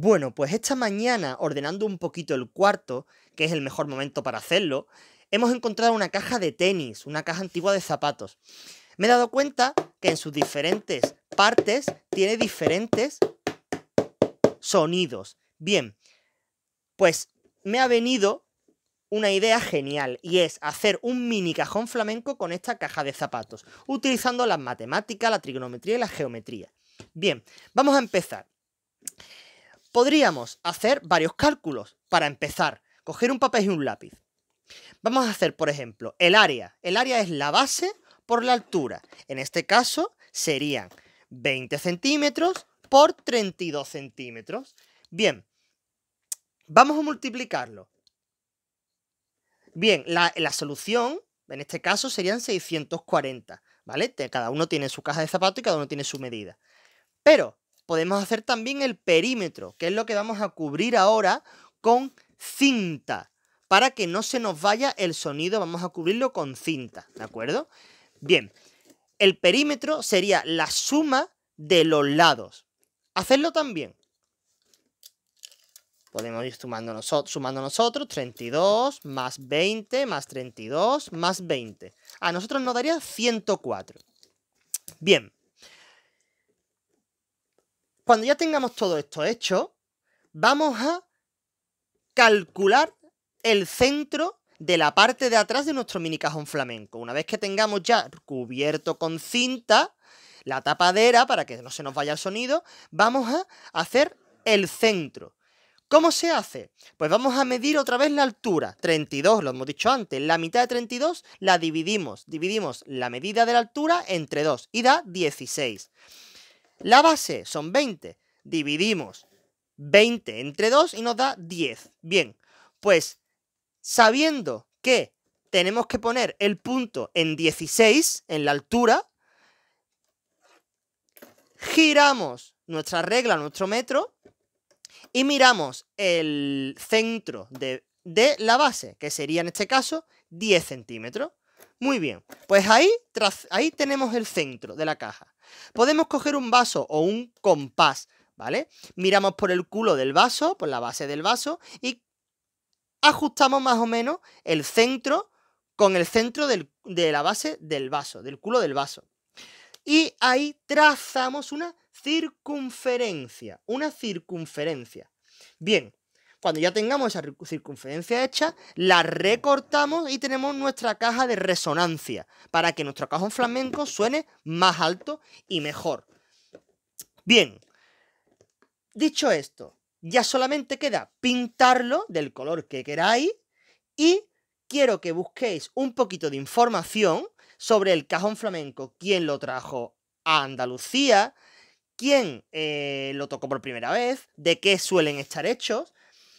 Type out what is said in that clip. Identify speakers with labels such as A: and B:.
A: Bueno, pues esta mañana, ordenando un poquito el cuarto, que es el mejor momento para hacerlo, hemos encontrado una caja de tenis, una caja antigua de zapatos. Me he dado cuenta que en sus diferentes partes tiene diferentes sonidos. Bien, pues me ha venido una idea genial y es hacer un mini cajón flamenco con esta caja de zapatos, utilizando las matemáticas, la trigonometría y la geometría. Bien, vamos a empezar podríamos hacer varios cálculos para empezar. Coger un papel y un lápiz. Vamos a hacer, por ejemplo, el área. El área es la base por la altura. En este caso serían 20 centímetros por 32 centímetros. Bien, vamos a multiplicarlo. Bien, la, solución en este caso serían 640, ¿vale? Cada uno tiene su caja de zapatos y cada uno tiene su medida. Pero podemos hacer también el perímetro, que es lo que vamos a cubrir ahora con cinta, para que no se nos vaya el sonido, vamos a cubrirlo con cinta, ¿de acuerdo? Bien, el perímetro sería la suma de los lados. Hacerlo también. Podemos ir sumando, nosotros, sumando nosotros 32 más 20 más 32 más 20. A nosotros nos daría 104. Bien. Cuando ya tengamos todo esto hecho, vamos a calcular el centro de la parte de atrás de nuestro mini cajón flamenco. Una vez que tengamos ya cubierto con cinta la tapadera para que no se nos vaya el sonido, vamos a hacer el centro. ¿Cómo se hace? Pues vamos a medir otra vez la altura, 32, lo hemos dicho antes, la mitad de 32 la dividimos, dividimos la medida de la altura entre 2 y da 16. La base son 20. Dividimos 20 entre 2 y nos da 10. Bien, pues sabiendo que tenemos que poner el punto en 16, en la altura, giramos nuestra regla, nuestro metro, y miramos el centro de, de la base, que sería en este caso 10 centímetros. Muy bien, pues ahí, ahí tenemos el centro de la caja. Podemos coger un vaso o un compás, ¿vale? Miramos por el culo del vaso, por la base del vaso, y ajustamos más o menos el centro con el centro de la base del vaso, del culo del vaso. Y ahí trazamos una circunferencia, una circunferencia. Bien, cuando ya tengamos esa circunferencia hecha, la recortamos y tenemos nuestra caja de resonancia para que nuestro cajón flamenco suene más alto y mejor. Bien, dicho esto, ya solamente queda pintarlo del color que queráis y quiero que busquéis un poquito de información sobre el cajón flamenco, quién lo trajo a Andalucía, quién eh, lo tocó por primera vez, de qué suelen estar hechos,